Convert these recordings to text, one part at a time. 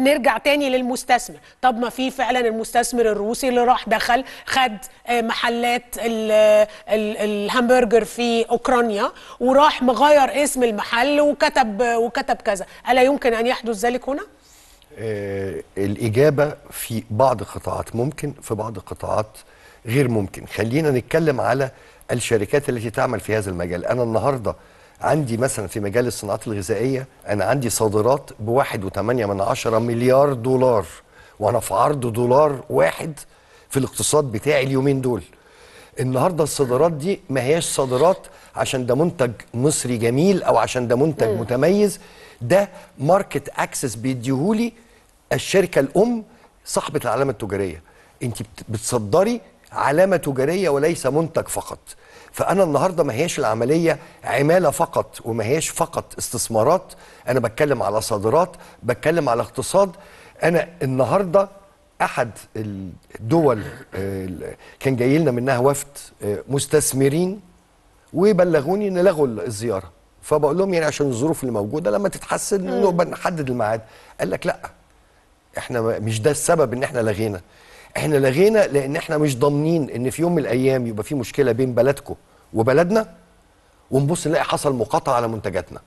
نرجع تاني للمستثمر طب ما في فعلا المستثمر الروسي اللي راح دخل خد آه، محلات ال ال الهامبرجر في اوكرانيا وراح مغير اسم المحل وكتب وكتب كذا الا يمكن ان يحدث ذلك هنا آه الاجابه في بعض القطاعات ممكن في بعض القطاعات غير ممكن خلينا نتكلم على الشركات التي تعمل في هذا المجال انا النهارده عندي مثلا في مجال الصناعات الغذائيه انا عندي صادرات ب 1.8 من عشرة مليار دولار وانا في عرض دولار واحد في الاقتصاد بتاعي اليومين دول النهارده الصادرات دي ما هياش صادرات عشان ده منتج مصري جميل او عشان ده منتج مم. متميز ده ماركت اكسس بيديهولي الشركه الام صاحبه العلامه التجاريه انت بتصدري علامه تجاريه وليس منتج فقط فانا النهارده ما هياش العمليه عماله فقط وما هياش فقط استثمارات انا بتكلم على صادرات بتكلم على اقتصاد انا النهارده احد الدول آه، كان جاي لنا منها وفد آه، مستثمرين وبلغوني ان لغوا الزياره فبقول لهم يعني عشان الظروف اللي موجوده لما تتحسن نقبل نحدد الميعاد قال لك لا احنا مش ده السبب ان احنا لغينا احنا لغينا لان احنا مش ضامنين ان في يوم من الايام يبقى في مشكله بين بلدكم وبلدنا ونبص نلاقي حصل مقاطعه على منتجاتنا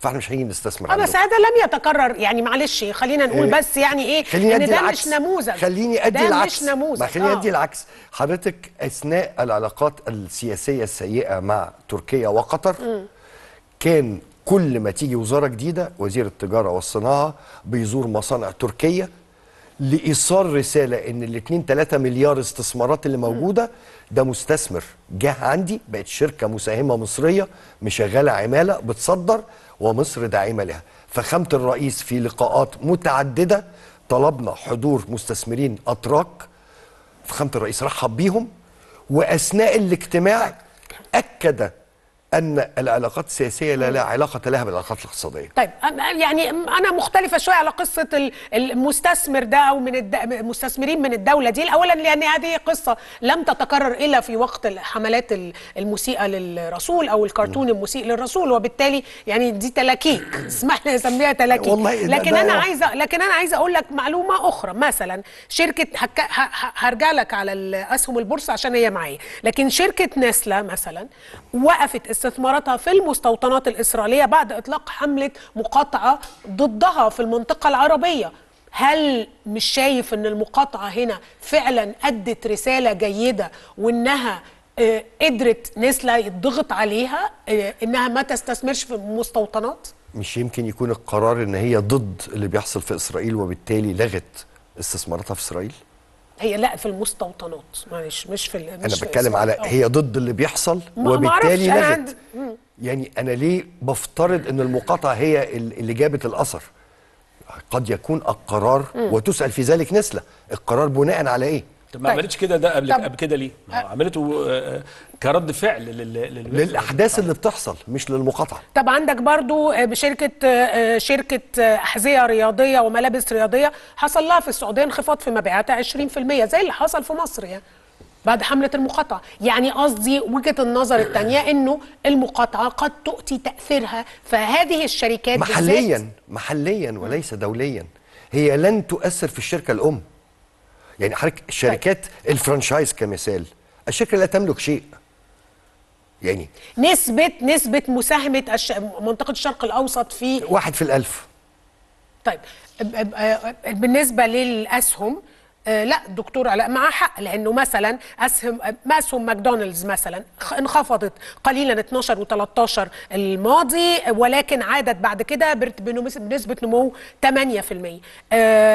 فاحنا مش هنيجي نستثمر انا سعاده لم يتكرر يعني معلش خلينا نقول إيه، بس يعني ايه خليني ان ده العكس. مش نموذج خليني ادي ده العكس مش نموذج خليني آه. ادي العكس حضرتك اثناء العلاقات السياسيه السيئه مع تركيا وقطر م. كان كل ما تيجي وزاره جديده وزير التجاره والصناعه بيزور مصانع تركيه لايصال رساله ان ال 2 3 مليار استثمارات اللي موجوده ده مستثمر جه عندي بقت شركه مساهمه مصريه مشغله عماله بتصدر ومصر داعمه لها فخامه الرئيس في لقاءات متعدده طلبنا حضور مستثمرين اتراك فخامه الرئيس رحب بيهم واثناء الاجتماع اكد ان العلاقات السياسيه لا, لا علاقه لها بالعلاقات الاقتصاديه. طيب يعني انا مختلفه شويه على قصه المستثمر ده او من الد... المستثمرين من الدوله دي، اولا لان هذه قصه لم تتكرر الا في وقت الحملات المسيئه للرسول او الكرتون المسيء للرسول وبالتالي يعني دي تلاكيك اسمح لي اسميها تلاكيك والله لكن انا عايزه لكن انا عايزه اقول لك معلومه اخرى مثلا شركه هك... ه... هرجع لك على اسهم البورصه عشان هي معايا، لكن شركه نسلا مثلا وقفت استثماراتها في المستوطنات الإسرائيلية بعد إطلاق حملة مقاطعة ضدها في المنطقة العربية هل مش شايف ان المقاطعه هنا فعلا ادت رساله جيده وانها آه، قدرت نسلة يضغط عليها آه، انها ما تستثمرش في المستوطنات مش يمكن يكون القرار ان هي ضد اللي بيحصل في اسرائيل وبالتالي لغت استثماراتها في اسرائيل هي لا في المستوطنات معلش مش في مش انا في بتكلم على أوه. هي ضد اللي بيحصل وبالتالي أنا يعني انا ليه بفترض ان المقاطعه هي اللي جابت الاثر قد يكون القرار وتسال في ذلك نسله القرار بناء على ايه طب ما عملتش كده ده قبل كده ليه؟ عملته آه، آه، كرد فعل لل... لل... للاحداث اللي بتحصل مش للمقاطعه طب عندك برضو آه، بشركه شركه احذيه رياضيه وملابس رياضيه حصل لها في السعوديه انخفاض في مبيعاتها 20% زي اللي حصل في مصر يعني بعد حمله المقاطعه يعني قصدي وجهه النظر الثانيه انه المقاطعه قد تؤتي تاثيرها فهذه الشركات محليا محليا وليس دوليا هي لن تؤثر في الشركه الام يعني حضرتك الشركات طيب. الفرنشايز كمثال الشركه لا تملك شيء يعني نسبه نسبه مساهمه الش... منطقه الشرق الاوسط في واحد في الالف طيب بالنسبه للاسهم آه، لا الدكتور علاء معاه حق لانه مثلا اسهم اسهم ماكدونالدز مثلا انخفضت قليلا 12 و13 الماضي ولكن عادت بعد كده بنسبه نمو 8%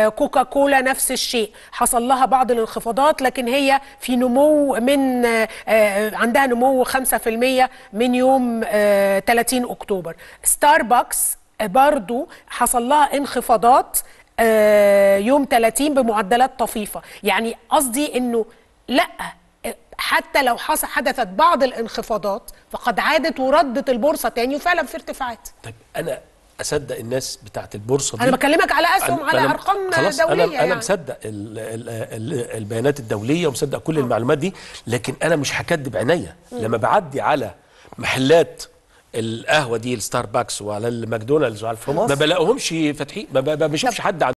كوكا كولا نفس الشيء حصل لها بعض الانخفاضات لكن هي في نمو من آه، آه، عندها نمو 5% من يوم 30 اكتوبر ستاربكس برضو حصل لها انخفاضات آه، يوم 30 بمعدلات طفيفه يعني قصدي انه لا حتى لو حدثت بعض الانخفاضات فقد عادت وردت البورصه تاني وفعلا في ارتفاعات طيب انا اصدق الناس بتاعه البورصه دي انا بكلمك على اسهم على ارقام خلاص دوليه انا يعني. انا مصدق الـ الـ الـ البيانات الدوليه ومصدق كل أوه. المعلومات دي لكن انا مش هكدب عينيا لما بعدي على محلات القهوه دي الستاربكس وعلى الماكدونالدز وعلى ما بلاقوهمش فاتحين ما بشوفش حد